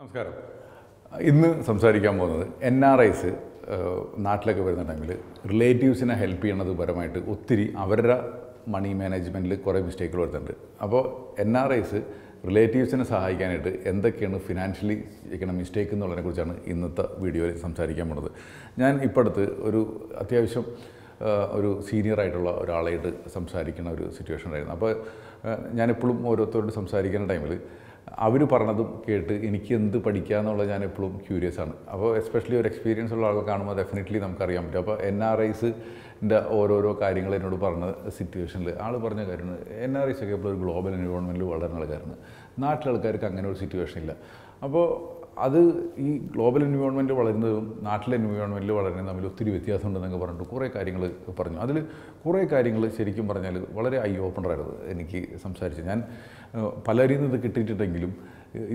നമസ്കാരം ഇന്ന് സംസാരിക്കാൻ പോകുന്നത് എൻ ആർ ഐസ് നാട്ടിലൊക്കെ വരുന്നുണ്ടെങ്കിൽ റിലേറ്റീവ്സിനെ ഹെൽപ്പ് ചെയ്യണത് പരമായിട്ട് ഒത്തിരി അവരുടെ മണി മാനേജ്മെൻറ്റിൽ കുറേ മിസ്റ്റേക്കുകൾ വരുന്നുണ്ട് അപ്പോൾ എൻ ആർ ഐസ് റിലേറ്റീവ്സിനെ സഹായിക്കാനായിട്ട് എന്തൊക്കെയാണ് ഫിനാൻഷ്യലി ചെയ്യണ മിസ്റ്റേക്ക് കുറിച്ചാണ് ഇന്നത്തെ വീഡിയോയിൽ സംസാരിക്കാൻ പോകുന്നത് ഞാൻ അടുത്ത് ഒരു അത്യാവശ്യം ഒരു സീനിയർ ആയിട്ടുള്ള ഒരാളായിട്ട് സംസാരിക്കുന്ന ഒരു സിറ്റുവേഷൻ ഉണ്ടായിരുന്നു അപ്പോൾ ഞാനിപ്പോഴും ഓരോരുത്തരോട് സംസാരിക്കുന്ന ടൈമിൽ അവർ പറഞ്ഞതും കേട്ട് എനിക്ക് എന്ത് പഠിക്കുക എന്നുള്ളത് ഞാൻ എപ്പോഴും ക്യൂരിയസ് ആണ് അപ്പോൾ എസ്പെഷ്യലി ഒരു എക്സ്പീരിയൻസ് ഉള്ള ആളെ കാണുമ്പോൾ ഡെഫിനറ്റ്ലി നമുക്കറിയാൻ പറ്റും അപ്പോൾ എൻ ആർ ഐസിൻ്റെ ഓരോരോ കാര്യങ്ങൾ എന്നോട് പറഞ്ഞ സിറ്റുവേഷനിൽ ആൾ പറഞ്ഞ കാര്യമാണ് എൻ ആർ ഐസ് ഒക്കെ എപ്പോഴും ഒരു ഗ്ലോബൽ എൻവയോൺമെൻറ്റിൽ വളരുന്ന ആൾക്കാരാണ് നാട്ടിലെ ആൾക്കാർക്ക് അങ്ങനെ ഒരു സിറ്റുവേഷൻ ഇല്ല അപ്പോൾ അത് ഈ ഗ്ലോബൽ എൻവയോൺമെൻറ്റ് വളരുന്നതും നാട്ടിലെ എൻവയോൺമെൻറ്റിൽ വളരുന്നതും തമ്മിൽ ഒത്തിരി വ്യത്യാസമുണ്ടെന്നൊക്കെ പറഞ്ഞിട്ട് കുറേ കാര്യങ്ങൾ പറഞ്ഞു അതിൽ കുറേ കാര്യങ്ങൾ ശരിക്കും പറഞ്ഞാൽ വളരെ ഐ ഓപ്പൺ ആയിരുന്നു എനിക്ക് സംസാരിച്ച് ഞാൻ പലരിൽ നിന്ന് ഇത് കിട്ടിയിട്ടുണ്ടെങ്കിലും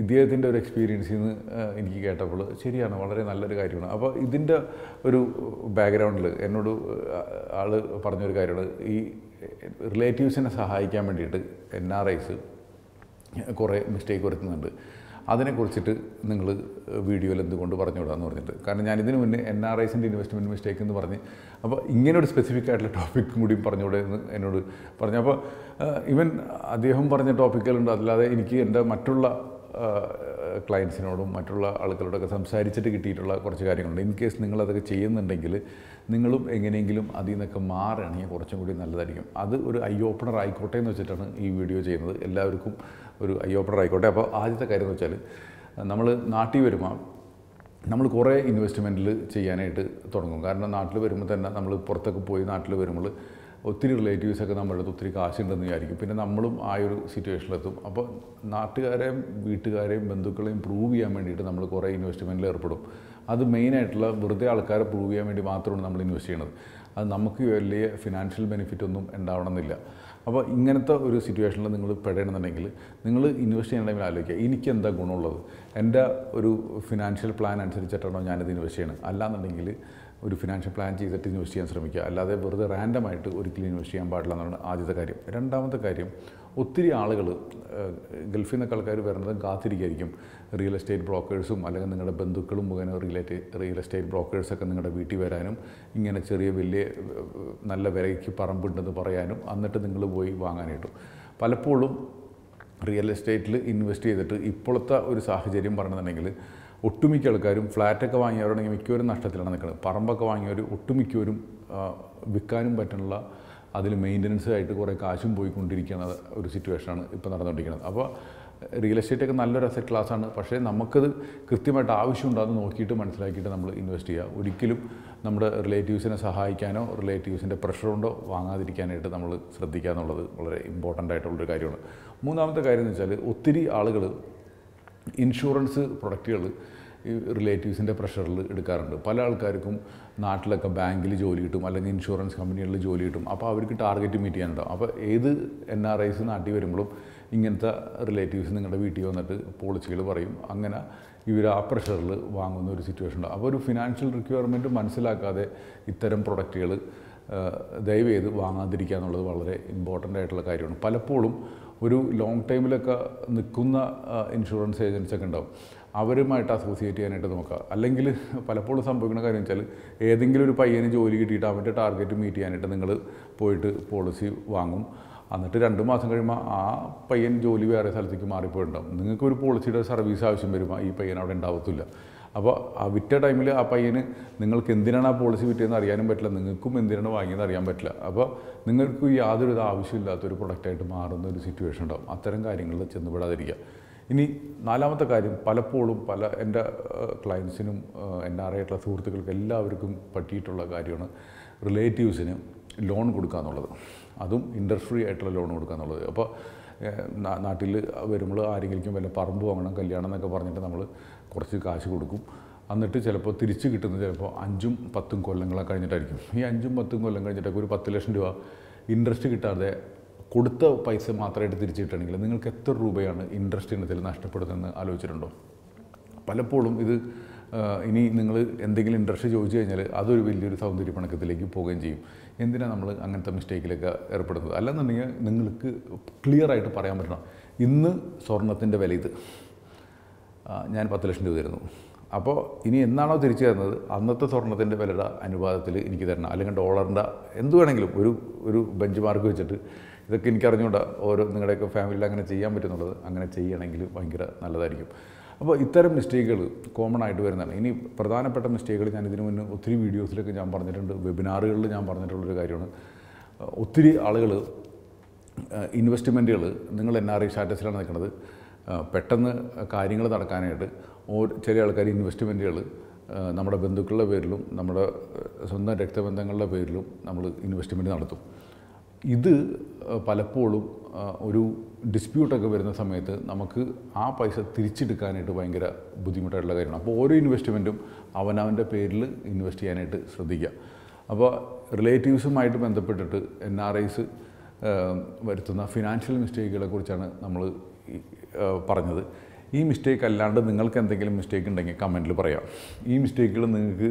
ഇദ്ദേഹത്തിൻ്റെ ഒരു എക്സ്പീരിയൻസിൽ നിന്ന് എനിക്ക് കേട്ടപ്പോൾ ശരിയാണ് വളരെ നല്ലൊരു കാര്യമാണ് അപ്പോൾ ഇതിൻ്റെ ഒരു ബാക്ക്ഗ്രൗണ്ടിൽ എന്നോട് ആൾ പറഞ്ഞൊരു കാര്യമാണ് ഈ റിലേറ്റീവ്സിനെ സഹായിക്കാൻ വേണ്ടിയിട്ട് എൻ ആർ ഐസ് കുറേ മിസ്റ്റേക്ക് വരുത്തുന്നുണ്ട് അതിനെക്കുറിച്ചിട്ട് നിങ്ങൾ വീഡിയോയിൽ എന്തുകൊണ്ട് പറഞ്ഞു എന്ന് പറഞ്ഞിട്ട് കാരണം ഞാൻ ഇതിനു മുന്നേ എൻ ആർ ഐസിൻ്റെ ഇൻവെസ്റ്റ്മെൻറ്റ് മിസ്റ്റേക്ക് എന്ന് പറഞ്ഞ് അപ്പോൾ ഇങ്ങനെ ഒരു സ്പെസിഫിക് ആയിട്ടുള്ള ടോപ്പിക് കൂടി പറഞ്ഞുകൂടെ എന്ന് എന്നോട് പറഞ്ഞു അപ്പോൾ ഈവൻ അദ്ദേഹം പറഞ്ഞ ടോപ്പിക്കുകളുണ്ട് അതല്ലാതെ എനിക്ക് എൻ്റെ മറ്റുള്ള ക്ലയൻസിനോടും മറ്റുള്ള ആളുകളോടൊക്കെ സംസാരിച്ചിട്ട് കിട്ടിയിട്ടുള്ള കുറച്ച് കാര്യങ്ങളുണ്ട് ഇൻ കേസ് നിങ്ങളതൊക്കെ ചെയ്യുന്നുണ്ടെങ്കിൽ നിങ്ങളും എങ്ങനെയെങ്കിലും അതിൽ നിന്നൊക്കെ മാറുകയാണെങ്കിൽ കുറച്ചും കൂടി നല്ലതായിരിക്കും അത് ഒരു ഐ ഓപ്പണർ ആയിക്കോട്ടെ എന്ന് വെച്ചിട്ടാണ് ഈ വീഡിയോ ചെയ്യുന്നത് എല്ലാവർക്കും ഒരു ഐ ഓപ്പണർ ആയിക്കോട്ടെ അപ്പോൾ ആദ്യത്തെ കാര്യം എന്ന് വെച്ചാൽ നമ്മൾ നാട്ടിൽ വരുമ്പോൾ നമ്മൾ കുറേ ഇൻവെസ്റ്റ്മെൻറ്റിൽ ചെയ്യാനായിട്ട് തുടങ്ങും കാരണം നാട്ടിൽ വരുമ്പോൾ തന്നെ നമ്മൾ പുറത്തൊക്കെ പോയി നാട്ടിൽ വരുമ്പോൾ ഒത്തിരി റിലേറ്റീവ്സൊക്കെ നമ്മുടെ അടുത്ത് ഒത്തിരി കാശുണ്ടെന്ന് വിചാരിക്കും പിന്നെ നമ്മളും ആ ഒരു സിറ്റുവേഷനിലെത്തും അപ്പോൾ നാട്ടുകാരെയും വീട്ടുകാരെയും ബന്ധുക്കളെയും പ്രൂവ് ചെയ്യാൻ വേണ്ടിയിട്ട് നമ്മൾ കുറേ ഇൻവെസ്റ്റ്മെൻറ്റിൽ ഏർപ്പെടും അത് മെയിനായിട്ടുള്ള വെറുതെ ആൾക്കാരെ പ്രൂവ് ചെയ്യാൻ വേണ്ടി മാത്രമാണ് നമ്മൾ ഇൻവെസ്റ്റ് ചെയ്യുന്നത് അത് നമുക്ക് വലിയ ഫിനാൻഷ്യൽ ബെനിഫിറ്റ് ഒന്നും ഉണ്ടാവണമെന്നില്ല അപ്പോൾ ഇങ്ങനത്തെ ഒരു സിറ്റുവേഷനിൽ നിങ്ങൾ പെടണമെന്നുണ്ടെങ്കിൽ നിങ്ങൾ ഇൻവെസ്റ്റ് ചെയ്യണമെങ്കിൽ ആലോചിക്കുക എനിക്ക് എന്താ ഗുണമുള്ളത് എൻ്റെ ഒരു ഫിനാൻഷ്യൽ പ്ലാൻ അനുസരിച്ചിട്ടാണോ ഞാനിത് ഇൻവെസ്റ്റ് ചെയ്യണം അല്ലാന്നുണ്ടെങ്കിൽ ഒരു ഫിനാൻഷ്യൽ പ്ലാൻ ചെയ്തിട്ട് ഇൻവെസ്റ്റ് ചെയ്യാൻ ശ്രമിക്കുക അല്ലാതെ വെറുതെ റാൻഡമായിട്ട് ഒരിക്കലും ഇൻവെസ്റ്റ് ചെയ്യാൻ പാടില്ല എന്നാണ് ആദ്യത്തെ കാര്യം രണ്ടാമത്തെ കാര്യം ഒത്തിരി ആളുകൾ ഗൾഫിൽ നിന്നൊക്കെ ആൾക്കാർ വരുന്നതും കാത്തിരിക്കായിരിക്കും റിയൽ എസ്റ്റേറ്റ് ബ്രോക്കേഴ്സും അല്ലെങ്കിൽ നിങ്ങളുടെ ബന്ധുക്കളും മുഖേന റിയലേറ്റ് റിയൽ എസ്റ്റേറ്റ് ബ്രോക്കേഴ്സൊക്കെ നിങ്ങളുടെ വീട്ടിൽ വരാനും ഇങ്ങനെ ചെറിയ വലിയ നല്ല വിലയ്ക്ക് പറമ്പുണ്ടെന്ന് പറയാനും എന്നിട്ട് നിങ്ങൾ പോയി വാങ്ങാനായിട്ടും പലപ്പോഴും റിയൽ എസ്റ്റേറ്റിൽ ഇൻവെസ്റ്റ് ചെയ്തിട്ട് ഇപ്പോഴത്തെ ഒരു സാഹചര്യം പറഞ്ഞിട്ടുണ്ടെങ്കിൽ ഒട്ടുമിക്ക ആൾക്കാരും ഫ്ലാറ്റൊക്കെ വാങ്ങിയവരുണ്ടെങ്കിൽ മിക്കവരും നഷ്ടത്തിലാണ് നിൽക്കുന്നത് പറമ്പൊക്കെ വാങ്ങിയവർ ഒട്ടുമിക്കവരും വിൽക്കാനും പറ്റുന്നുള്ള അതിൽ മെയിൻ്റനൻസ് ആയിട്ട് കുറേ കാശും പോയിക്കൊണ്ടിരിക്കുന്ന ഒരു സിറ്റുവേഷനാണ് ഇപ്പോൾ നടന്നുകൊണ്ടിരിക്കുന്നത് അപ്പോൾ റിയൽ എസ്റ്റേറ്റ് ഒക്കെ നല്ലൊരു അസറ്റ് ക്ലാസ്സാണ് പക്ഷേ നമുക്കത് കൃത്യമായിട്ട് ആവശ്യമുണ്ടാകുന്ന നോക്കിയിട്ട് മനസ്സിലാക്കിയിട്ട് നമ്മൾ ഇൻവെസ്റ്റ് ചെയ്യുക ഒരിക്കലും നമ്മുടെ റിലേറ്റീവ്സിനെ സഹായിക്കാനോ റിലേറ്റീവ്സിൻ്റെ പ്രഷർ കൊണ്ടോ വാങ്ങാതിരിക്കാനായിട്ട് നമ്മൾ ശ്രദ്ധിക്കുക എന്നുള്ളത് വളരെ ഇമ്പോർട്ടൻ്റ് ആയിട്ടുള്ളൊരു കാര്യമാണ് മൂന്നാമത്തെ കാര്യം എന്ന് വെച്ചാൽ ഒത്തിരി ആളുകൾ ഇൻഷുറൻസ് പ്രൊഡക്റ്റുകൾ ഈ റിലേറ്റീവ്സിൻ്റെ പ്രഷറിൽ എടുക്കാറുണ്ട് പല ആൾക്കാർക്കും നാട്ടിലൊക്കെ ബാങ്കിൽ ജോലി കിട്ടും അല്ലെങ്കിൽ ഇൻഷുറൻസ് കമ്പനികളിൽ ജോലി കിട്ടും അപ്പോൾ അവർക്ക് ടാർഗറ്റ് മീറ്റ് ചെയ്യാനുണ്ടാവും അപ്പോൾ ഏത് എൻ ആർ ഐസ് നാട്ടിൽ വരുമ്പോഴും ഇങ്ങനത്തെ റിലേറ്റീവ്സ് നിങ്ങളുടെ വീട്ടിൽ വന്നിട്ട് പോളിസികൾ പറയും അങ്ങനെ ഇവർ ആ പ്രഷറിൽ വാങ്ങുന്ന ഒരു സിറ്റുവേഷൻ ഉണ്ടാവും അപ്പോൾ ഒരു ഫിനാൻഷ്യൽ റിക്വയർമെൻറ്റ് മനസ്സിലാക്കാതെ ഇത്തരം പ്രൊഡക്റ്റുകൾ ദയവ് ചെയ്ത് വാങ്ങാതിരിക്കുക എന്നുള്ളത് വളരെ ഇമ്പോർട്ടൻ്റ് ആയിട്ടുള്ള കാര്യമാണ് പലപ്പോഴും ഒരു ലോങ് ടൈമിലൊക്കെ നിൽക്കുന്ന ഇൻഷുറൻസ് ഏജൻസ് ഒക്കെ ഉണ്ടാവും അവരുമായിട്ട് അസോസിയേറ്റ് ചെയ്യാനായിട്ട് നോക്കുക അല്ലെങ്കിൽ പലപ്പോഴും സംഭവിക്കുന്ന കാര്യം വെച്ചാൽ ഏതെങ്കിലും ഒരു പയ്യന് ജോലി കിട്ടിയിട്ട് അവൻ്റെ ടാർഗറ്റ് മീറ്റ് ചെയ്യാനായിട്ട് നിങ്ങൾ പോയിട്ട് പോളിസി വാങ്ങും എന്നിട്ട് രണ്ട് മാസം കഴിയുമ്പോൾ ആ പയ്യൻ ജോലി വേറെ സ്ഥലത്തേക്ക് മാറിപ്പോയിട്ടുണ്ടാവും നിങ്ങൾക്കൊരു പോളിസിയുടെ സർവീസ് ആവശ്യം വരുമ്പോൾ ഈ പയ്യൻ അവിടെ ഉണ്ടാവത്തില്ല അപ്പോൾ ആ വിറ്റ ടൈമിൽ ആ പയ്യന് നിങ്ങൾക്ക് എന്തിനാണ് ആ പോളിസി വിറ്റതെന്ന് അറിയാനും പറ്റില്ല നിങ്ങൾക്കും എന്തിനാണ് വാങ്ങിയത് അറിയാൻ പറ്റില്ല അപ്പോൾ നിങ്ങൾക്ക് യാതൊരു ആവശ്യമില്ലാത്തൊരു പ്രൊഡക്റ്റായിട്ട് മാറുന്ന ഒരു സിറ്റുവേഷൻ ഉണ്ടാകും അത്തരം കാര്യങ്ങളിൽ ചെന്നുപെടാതിരിക്കുക ഇനി നാലാമത്തെ കാര്യം പലപ്പോഴും പല എൻ്റെ ക്ലയൻസിനും എൻ്റെ അറിയായിട്ടുള്ള സുഹൃത്തുക്കൾക്ക് എല്ലാവർക്കും പറ്റിയിട്ടുള്ള കാര്യമാണ് റിലേറ്റീവ്സിന് ലോൺ കൊടുക്കുക എന്നുള്ളത് അതും ഇൻട്രസ്റ്റ് ഫ്രീ ആയിട്ടുള്ള ലോൺ കൊടുക്കുക എന്നുള്ളത് അപ്പോൾ നാട്ടിൽ വരുമ്പോൾ ആരെങ്കിലും വല്ല പറമ്പ് വാങ്ങണം കല്യാണം എന്നൊക്കെ പറഞ്ഞിട്ട് നമ്മൾ കുറച്ച് കാശ് കൊടുക്കും എന്നിട്ട് ചിലപ്പോൾ തിരിച്ച് കിട്ടുന്നത് ചിലപ്പോൾ അഞ്ചും പത്തും കൊല്ലങ്ങളൊക്കെ കഴിഞ്ഞിട്ടായിരിക്കും ഈ അഞ്ചും പത്തും കൊല്ലം കഴിഞ്ഞിട്ടൊക്കെ ഒരു പത്ത് ലക്ഷം രൂപ ഇൻട്രസ്റ്റ് കിട്ടാതെ കൊടുത്ത പൈസ മാത്രമായിട്ട് തിരിച്ചു കിട്ടണമെങ്കിൽ നിങ്ങൾക്ക് എത്ര രൂപയാണ് ഇൻട്രസ്റ്റ് ഇനത്തിൽ നഷ്ടപ്പെടുന്നതെന്ന് ആലോചിച്ചിട്ടുണ്ടോ പലപ്പോഴും ഇത് ഇനി നിങ്ങൾ എന്തെങ്കിലും ഇൻട്രസ്റ്റ് ചോദിച്ചു കഴിഞ്ഞാൽ അതൊരു വലിയൊരു സൗന്ദര്യ പണക്കത്തിലേക്ക് പോവുകയും ചെയ്യും എന്തിനാണ് നമ്മൾ അങ്ങനത്തെ മിസ്റ്റേക്കിലൊക്കെ ഏർപ്പെടുന്നത് അല്ലെന്നുണ്ടെങ്കിൽ നിങ്ങൾക്ക് ക്ലിയർ ആയിട്ട് പറയാൻ പറ്റണം ഇന്ന് സ്വർണത്തിൻ്റെ വില ഇത് ഞാൻ പത്ത് ലക്ഷം രൂപ തരുന്നു അപ്പോൾ ഇനി എന്നാണോ തിരിച്ചു തരുന്നത് അന്നത്തെ സ്വർണത്തിൻ്റെ വിലയുടെ അനുപാതത്തിൽ എനിക്ക് തരണം അല്ലെങ്കിൽ ഡോളറിൻ്റെ എന്ത് വേണമെങ്കിലും ഒരു ഒരു ബെഞ്ച് മാർക്ക് വെച്ചിട്ട് ഇതൊക്കെ എനിക്ക് അറിഞ്ഞുകൂടാ ഓരോ നിങ്ങളുടെയൊക്കെ ഫാമിലിയിൽ അങ്ങനെ ചെയ്യാൻ പറ്റുന്നുള്ളത് അങ്ങനെ ചെയ്യണമെങ്കിൽ ഭയങ്കര നല്ലതായിരിക്കും അപ്പോൾ ഇത്തരം മിസ്റ്റേക്കുകൾ കോമൺ ആയിട്ട് വരുന്നതാണ് ഇനി പ്രധാനപ്പെട്ട മിസ്റ്റേക്കുകൾ ഞാൻ ഇതിനു മുന്നേ ഒത്തിരി വീഡിയോസിലൊക്കെ ഞാൻ പറഞ്ഞിട്ടുണ്ട് വെബിനാറുകളിൽ ഞാൻ പറഞ്ഞിട്ടുള്ളൊരു കാര്യമാണ് ഒത്തിരി ആളുകൾ ഇൻവെസ്റ്റ്മെൻറ്റുകൾ നിങ്ങൾ എൻ ആർ ഐ സ്റ്റാറ്റസിലാണ് നിൽക്കുന്നത് പെട്ടെന്ന് കാര്യങ്ങൾ നടക്കാനായിട്ട് ചില ആൾക്കാർ ഇൻവെസ്റ്റ്മെൻറ്റുകൾ നമ്മുടെ ബന്ധുക്കളുടെ പേരിലും നമ്മുടെ സ്വന്തം രക്തബന്ധങ്ങളുടെ പേരിലും നമ്മൾ ഇൻവെസ്റ്റ്മെൻറ്റ് നടത്തും ഇത് പലപ്പോഴും ഒരു ഡിസ്പ്യൂട്ടൊക്കെ വരുന്ന സമയത്ത് നമുക്ക് ആ പൈസ തിരിച്ചെടുക്കാനായിട്ട് ഭയങ്കര ബുദ്ധിമുട്ടായിട്ടുള്ള കാര്യമാണ് അപ്പോൾ ഓരോ ഇൻവെസ്റ്റ്മെൻറ്റും അവനവൻ്റെ പേരിൽ ഇൻവെസ്റ്റ് ചെയ്യാനായിട്ട് ശ്രദ്ധിക്കുക അപ്പോൾ റിലേറ്റീവ്സുമായിട്ട് ബന്ധപ്പെട്ടിട്ട് എൻ ആർ ഐസ് വരുത്തുന്ന ഫിനാൻഷ്യൽ മിസ്റ്റേക്കുകളെ കുറിച്ചാണ് നമ്മൾ പറഞ്ഞത് ഈ മിസ്റ്റേക്ക് അല്ലാണ്ട് നിങ്ങൾക്ക് എന്തെങ്കിലും മിസ്റ്റേക്ക് ഉണ്ടെങ്കിൽ കമൻറ്റിൽ പറയാം ഈ മിസ്റ്റേക്കുകൾ നിങ്ങൾക്ക്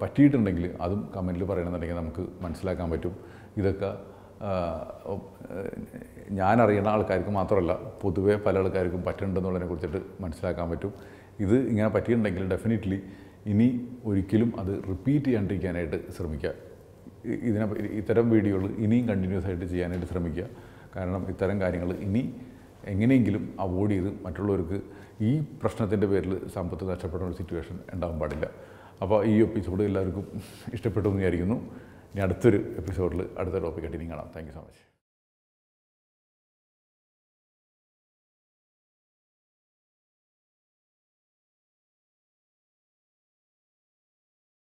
പറ്റിയിട്ടുണ്ടെങ്കിൽ അതും കമൻറ്റിൽ പറയണമെന്നുണ്ടെങ്കിൽ നമുക്ക് മനസ്സിലാക്കാൻ പറ്റും ഇതൊക്കെ ഞാൻ ആൾക്കാർക്ക് മാത്രമല്ല പൊതുവേ പല ആൾക്കാർക്കും പറ്റുന്നുണ്ടെന്നുള്ളതിനെ കുറിച്ചിട്ട് മനസ്സിലാക്കാൻ പറ്റും ഇത് ഇങ്ങനെ പറ്റിയിട്ടുണ്ടെങ്കിൽ ഡെഫിനറ്റ്ലി ഇനി ഒരിക്കലും അത് റിപ്പീറ്റ് ചെയ്യാണ്ടിരിക്കാനായിട്ട് ശ്രമിക്കുക ഇതിനെ ഇത്തരം വീഡിയോകൾ ഇനിയും കണ്ടിന്യൂസ് ആയിട്ട് ചെയ്യാനായിട്ട് ശ്രമിക്കുക കാരണം ഇത്തരം കാര്യങ്ങൾ ഇനി എങ്ങനെയെങ്കിലും അവോയ്ഡ് ചെയ്ത് മറ്റുള്ളവർക്ക് ഈ പ്രശ്നത്തിൻ്റെ പേരിൽ സമ്പത്ത് നഷ്ടപ്പെടുന്ന ഒരു സിറ്റുവേഷൻ ഉണ്ടാകാൻ പാടില്ല അപ്പോൾ ഈ എപ്പിസോഡ് എല്ലാവർക്കും ഇഷ്ടപ്പെട്ടു എന്ന് വിചാരിക്കുന്നു ഇനി അടുത്തൊരു എപ്പിസോഡിൽ അടുത്ത ടോപ്പിക്കായിട്ട് ഇനി കാണാം താങ്ക് സോ മച്ച്